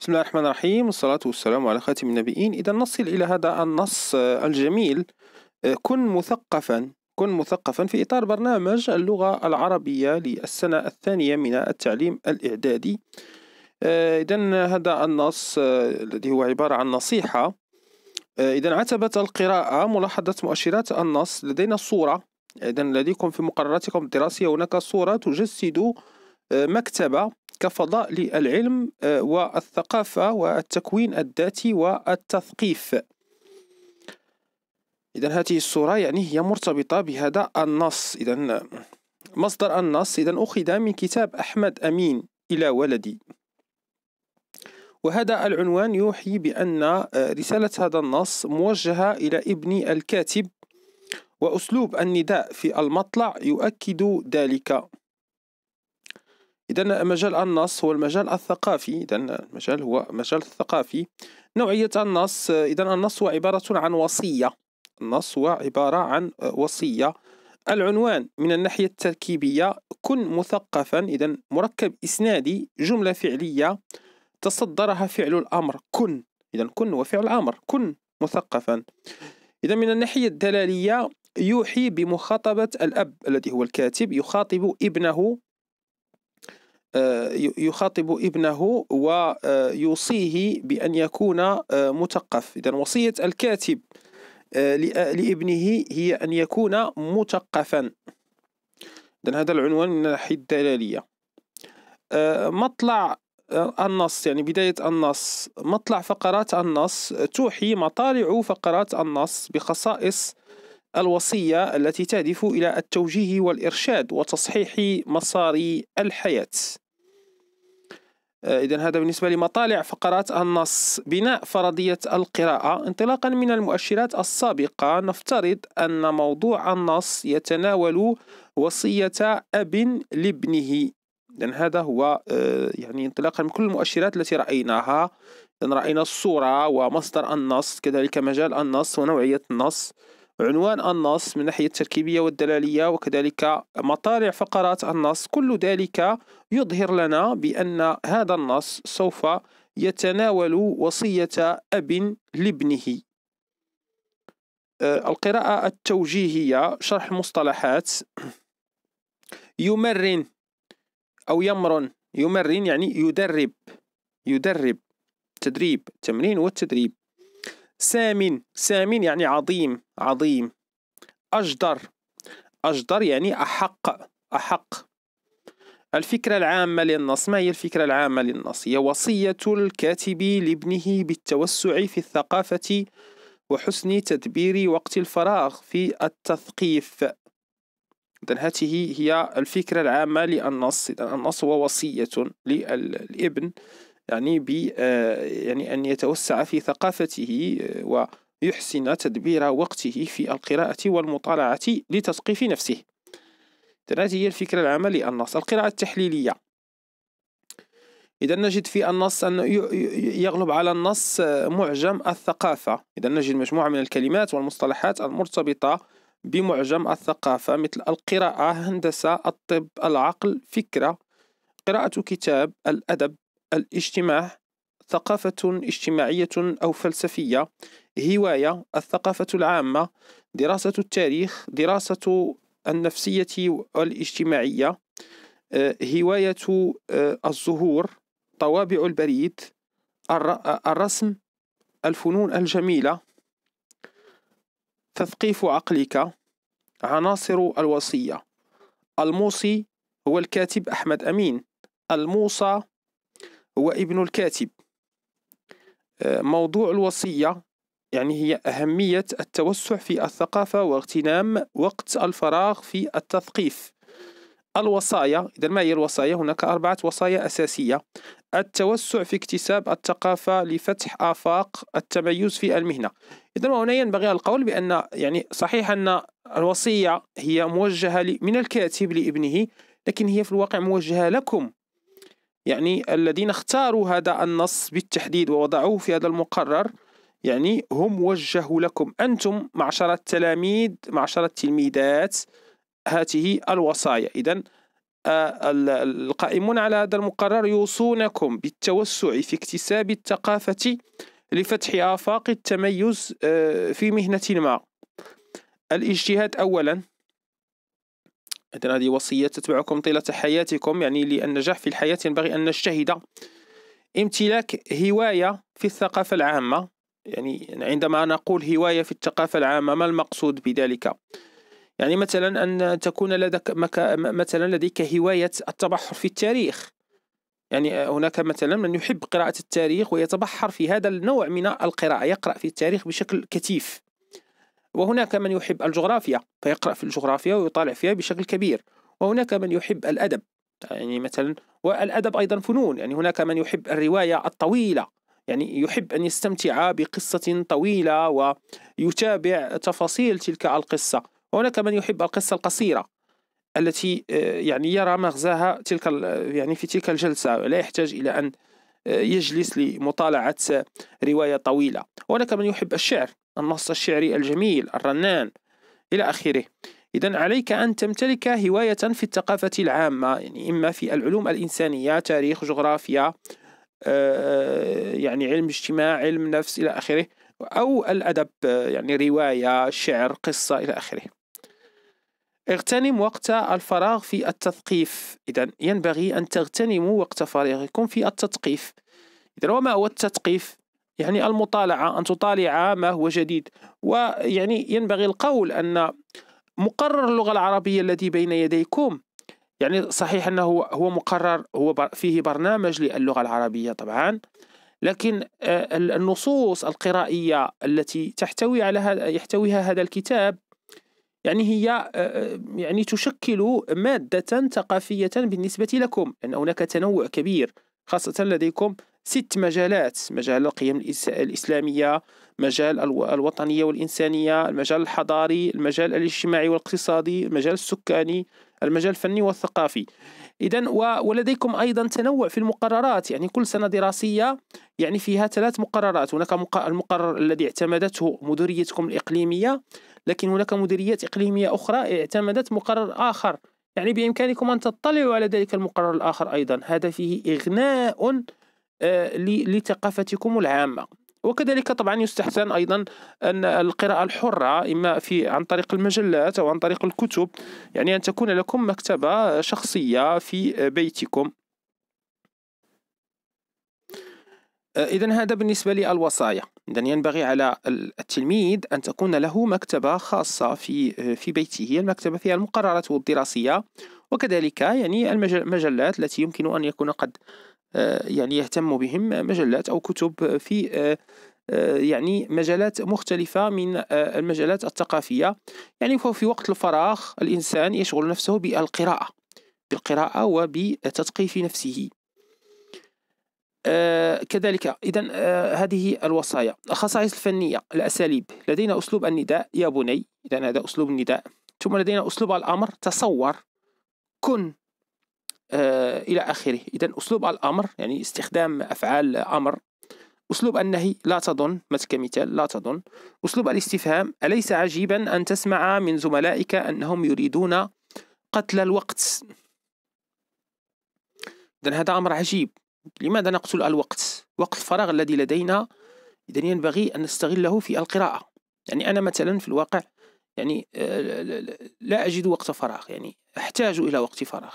بسم الله الرحمن الرحيم والصلاة والسلام على خاتم النبيين إذا نصل إلى هذا النص آه، الجميل آه، كن مثقفا كن مثقفا في إطار برنامج اللغة العربية للسنة الثانية من التعليم الإعدادي آه، إذا هذا النص الذي هو عبارة عن نصيحة إذا عتبت القراءة ملاحظة مؤشرات النص لدينا صورة إذا لديكم في مقرراتكم الدراسية هناك صورة تجسد مكتبة كفضاء للعلم آه، والثقافة والتكوين الذاتي والتثقيف إذا هذه الصورة يعني هي مرتبطة بهذا النص إذا مصدر النص إذا أخذ من كتاب أحمد أمين إلى ولدي وهذا العنوان يوحي بأن آه، رسالة هذا النص موجهة إلى ابن الكاتب وأسلوب النداء في المطلع يؤكد ذلك إذا مجال النص هو المجال الثقافي إذا المجال هو مجال الثقافي نوعية النص إذا النص هو عبارة عن وصية النص هو عبارة عن وصية العنوان من الناحية التركيبية كن مثقفا إذا مركب إسنادي جملة فعلية تصدرها فعل الأمر كن إذا كن هو فعل الأمر كن مثقفا إذا من الناحية الدلالية يوحي بمخاطبة الأب الذي هو الكاتب يخاطب ابنه آه، يخاطب ابنه ويوصيه آه، بأن يكون آه، مثقف إذا وصية الكاتب لابنه هي أن يكون مثقفا إذا هذا العنوان من الناحية الدلالية مطلع النص يعني بداية النص مطلع فقرات النص توحي مطالع فقرات النص بخصائص الوصية التي تهدف إلى التوجيه والإرشاد وتصحيح مسار الحياة آه، إذا هذا بالنسبة لمطالع فقرات النص بناء فرضية القراءة انطلاقا من المؤشرات السابقة نفترض أن موضوع النص يتناول وصية أب لابنه إذا هذا هو آه، يعني انطلاقا من كل المؤشرات التي رأيناها إذن رأينا الصورة ومصدر النص كذلك مجال النص ونوعية النص عنوان النص من ناحية التركيبية والدلالية وكذلك مطالع فقرات النص كل ذلك يظهر لنا بأن هذا النص سوف يتناول وصية أب لابنه آه، القراءة التوجيهية شرح المصطلحات يمرن أو يمرن يمرن يعني يدرب يدرب تدريب تمرين والتدريب سامن سامن يعني عظيم عظيم أجدر أجدر يعني أحق أحق الفكرة العامة للنص ما هي الفكرة العامة للنص هي وصية الكاتب لابنه بالتوسع في الثقافة وحسن تدبير وقت الفراغ في التثقيف إذن هذه هي الفكرة العامة للنص النص هو وصية للابن يعني ب آه، يعني أن يتوسع في ثقافته آه، ويحسن تدبير وقته في القراءة والمطالعة لتثقيف نفسه هذه هي الفكرة العامة للنص القراءة التحليلية إذا نجد في النص أن يغلب على النص آه، معجم الثقافة إذا نجد مجموعة من الكلمات والمصطلحات المرتبطة بمعجم الثقافة مثل القراءة هندسة الطب العقل فكرة قراءة كتاب الأدب الاجتماع ثقافة اجتماعية أو فلسفية هواية الثقافة العامة دراسة التاريخ دراسة النفسية والاجتماعية آه، هواية آه، الزهور طوابع البريد الرسم الفنون الجميلة تثقيف عقلك عناصر الوصية الموصي هو الكاتب أحمد أمين الموصى هو ابن الكاتب آه، موضوع الوصية يعني هي أهمية التوسع في الثقافة واغتنام وقت الفراغ في التثقيف الوصايا إذا ما هي الوصايا؟ هناك أربعة وصايا أساسية التوسع في اكتساب الثقافة لفتح آفاق التميز في المهنة إذا وهنا ينبغي القول بأن يعني صحيح أن الوصية هي موجهة من الكاتب لابنه لكن هي في الواقع موجهة لكم يعني الذين اختاروا هذا النص بالتحديد ووضعوه في هذا المقرر يعني هم وجهوا لكم أنتم معشر التلاميذ معشر التلميذات هاته الوصايا إذا آه، القائمون على هذا المقرر يوصونكم بالتوسع في اكتساب الثقافة لفتح آفاق التميز آه، في مهنة ما الاجتهاد أولا إذن هذه وصية تتبعكم طيلة حياتكم يعني للنجاح في الحياة ينبغي أن نجتهد امتلاك هواية في الثقافة العامة يعني عندما نقول هواية في الثقافة العامة ما المقصود بذلك؟ يعني مثلا أن تكون لديك مك... مثلا لديك هواية التبحر في التاريخ يعني هناك مثلا من يحب قراءة التاريخ ويتبحر في هذا النوع من القراءة يقرأ في التاريخ بشكل كثيف وهناك من يحب الجغرافيا فيقرأ في الجغرافيا ويطالع فيها بشكل كبير وهناك من يحب الأدب يعني مثلا والأدب أيضا فنون يعني هناك من يحب الرواية الطويلة يعني يحب أن يستمتع بقصة طويلة ويتابع تفاصيل تلك القصة وهناك من يحب القصة القصيرة التي آه، يعني يرى مغزاها تلك يعني في تلك الجلسة لا يحتاج إلى أن آه، يجلس لمطالعة آه، رواية طويلة وهناك من يحب الشعر النص الشعري الجميل الرنان إلى آخره إذا عليك أن تمتلك هواية في الثقافة العامة يعني إما في العلوم الإنسانية تاريخ جغرافيا آه، يعني علم اجتماع علم نفس إلى آخره أو الأدب يعني رواية شعر قصة إلى آخره اغتنم وقت الفراغ في التثقيف إذا ينبغي أن تغتنموا وقت فراغكم في التثقيف إذا وما هو التثقيف يعني المطالعة أن تطالع ما هو جديد ويعني ينبغي القول أن مقرر اللغة العربية الذي بين يديكم يعني صحيح أنه هو مقرر هو فيه برنامج للغة العربية طبعا لكن آه، النصوص القرائية التي تحتوي على هذا يحتويها هذا الكتاب يعني هي آه، آه، يعني تشكل مادة ثقافية بالنسبة لكم لأن يعني هناك تنوع كبير خاصة لديكم ست مجالات مجال القيم الإسلامية مجال الوطنية والإنسانية المجال الحضاري المجال الاجتماعي والاقتصادي المجال السكاني المجال الفني والثقافي إذا ولديكم أيضا تنوع في المقررات يعني كل سنة دراسية يعني فيها ثلاث مقررات هناك المقرر الذي اعتمدته مديريتكم الإقليمية لكن هناك مديريات إقليمية أخرى اعتمدت مقرر آخر يعني بإمكانكم أن تطلعوا على ذلك المقرر الآخر أيضا هذا فيه إغناء آه، لثقافتكم العامة وكذلك طبعا يستحسن ايضا ان القراءه الحره اما في عن طريق المجلات او عن طريق الكتب يعني ان تكون لكم مكتبه شخصيه في بيتكم آه، إذا هذا بالنسبة للوصايا إذا ينبغي على التلميذ أن تكون له مكتبة خاصة في آه، في بيته المكتبة فيها المقررات الدراسية وكذلك يعني المجلات التي يمكن أن يكون قد آه، يعني يهتم بهم مجلات أو كتب في يعني مجالات مختلفة من المجالات الثقافية يعني في وقت الفراغ الإنسان يشغل نفسه بالقراءة بالقراءة وبتثقيف نفسه آه، كذلك إذا آه، هذه الوصايا الخصائص الفنية الأساليب لدينا أسلوب النداء يا بني إذا هذا أسلوب النداء ثم لدينا أسلوب الأمر تصور كن آه، إلى آخره إذا أسلوب الأمر يعني استخدام أفعال أمر أسلوب النهي لا تظن كمثال لا تظن أسلوب الاستفهام أليس عجيبا أن تسمع من زملائك أنهم يريدون قتل الوقت إذا هذا أمر عجيب لماذا نقتل الوقت وقت الفراغ الذي لدينا إذا ينبغي أن نستغله في القراءة يعني أنا مثلا في الواقع يعني آه، لا أجد وقت فراغ يعني أحتاج إلى وقت فراغ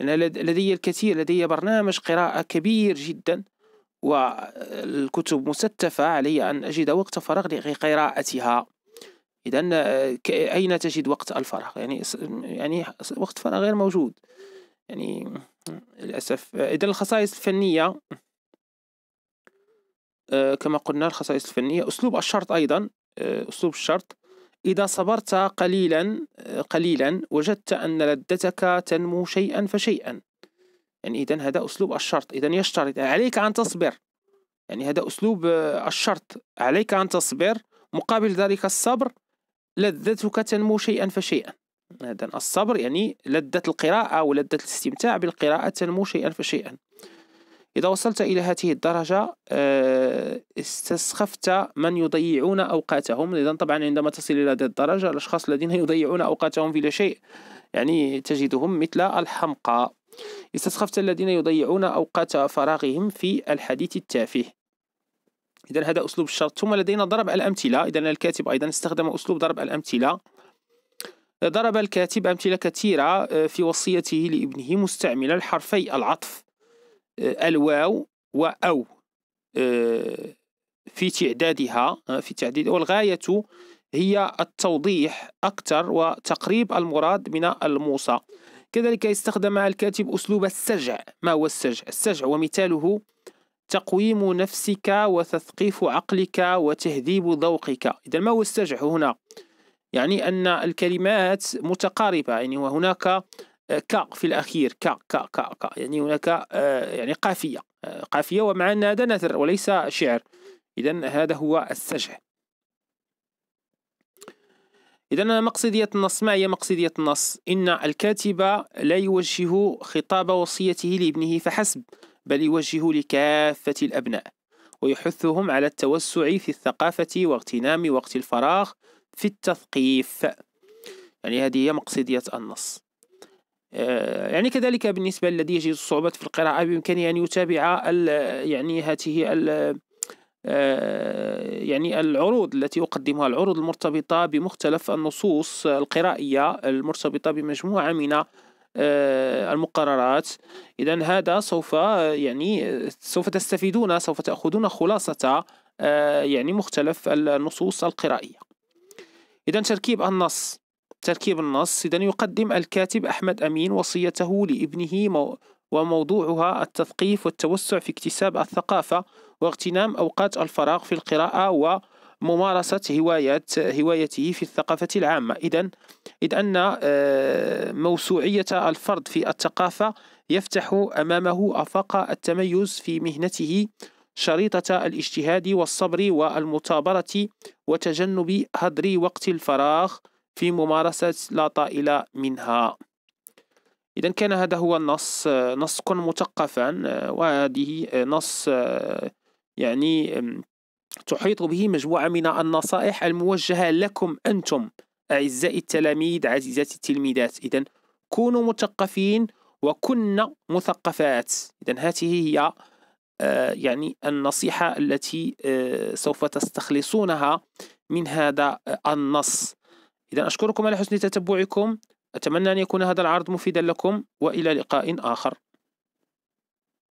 أنا لدي الكثير لدي برنامج قراءة كبير جدا والكتب مستفة علي أن أجد وقت فراغ لقراءتها إذا آه، أين تجد وقت الفراغ يعني يعني وقت فراغ غير موجود يعني للأسف إذا الخصائص الفنية آه، كما قلنا الخصائص الفنية أسلوب الشرط أيضا آه، أسلوب الشرط إذا صبرت قليلا آه، قليلا وجدت أن لذتك تنمو شيئا فشيئا يعني إذا هذا أسلوب الشرط إذا يشترط عليك أن تصبر يعني هذا أسلوب الشرط عليك أن تصبر مقابل ذلك الصبر لذتك تنمو شيئا فشيئا هذا الصبر يعني لذة القراءة ولذة الاستمتاع بالقراءة تنمو شيئا فشيئا إذا وصلت إلى هذه الدرجة آه، استسخفت من يضيعون أوقاتهم إذا طبعا عندما تصل إلى هذه الدرجة الأشخاص الذين يضيعون أوقاتهم في لا شيء يعني تجدهم مثل الحمقى استسخفت الذين يضيعون أوقات فراغهم في الحديث التافه إذا هذا أسلوب الشرط ثم لدينا ضرب الأمثلة إذا الكاتب أيضا استخدم أسلوب ضرب الأمثلة ضرب الكاتب أمثلة كثيرة آه، في وصيته لابنه مستعملا الحرفي العطف آه، الواو وأو آه، في تعدادها في تعداد والغاية هي التوضيح أكثر وتقريب المراد من الموصى كذلك استخدم الكاتب أسلوب السجع ما هو السجع؟ السجع ومثاله تقويم نفسك وتثقيف عقلك وتهذيب ذوقك إذا ما هو السجع هنا؟ يعني أن الكلمات متقاربة يعني وهناك آه، ك في الأخير ك ك ك ك يعني هناك آه، يعني قافية آه، قافية ومع أن هذا نثر وليس شعر إذا هذا هو السجع إذا مقصدية النص ما هي مقصدية النص؟ إن الكاتب لا يوجه خطاب وصيته لابنه فحسب بل يوجه لكافة الأبناء ويحثهم على التوسع في الثقافة واغتنام وقت الفراغ في التثقيف يعني هذه هي مقصدية النص آه، يعني كذلك بالنسبة للذي يجد صعوبة في القراءة بإمكانه أن يتابع يعني هذه آه، يعني العروض التي أقدمها العروض المرتبطة بمختلف النصوص القرائية المرتبطة بمجموعة من آه، المقررات إذا هذا سوف يعني سوف تستفيدون سوف تأخذون خلاصة يعني مختلف النصوص القرائية إذا تركيب النص تركيب النص إذا يقدم الكاتب أحمد أمين وصيته لابنه وموضوعها التثقيف والتوسع في اكتساب الثقافة واغتنام أوقات الفراغ في القراءة و ممارسة هوايات هوايته في الثقافة العامة إذا إذ أن آه، موسوعية الفرد في الثقافة يفتح أمامه آفاق التميز في مهنته شريطة الاجتهاد والصبر والمثابرة وتجنب هدر وقت الفراغ في ممارسة لا طائل منها إذا كان هذا هو النص نص كن مثقفا وهذه نص يعني تحيط به مجموعة من النصائح الموجهة لكم أنتم أعزائي التلاميذ عزيزاتي التلميذات إذا كونوا مثقفين وكن مثقفات إذا هذه هي آه، يعني النصيحة التي آه، سوف تستخلصونها من هذا آه، النص إذا أشكركم على حسن تتبعكم أتمنى أن يكون هذا العرض مفيدا لكم وإلى لقاء آخر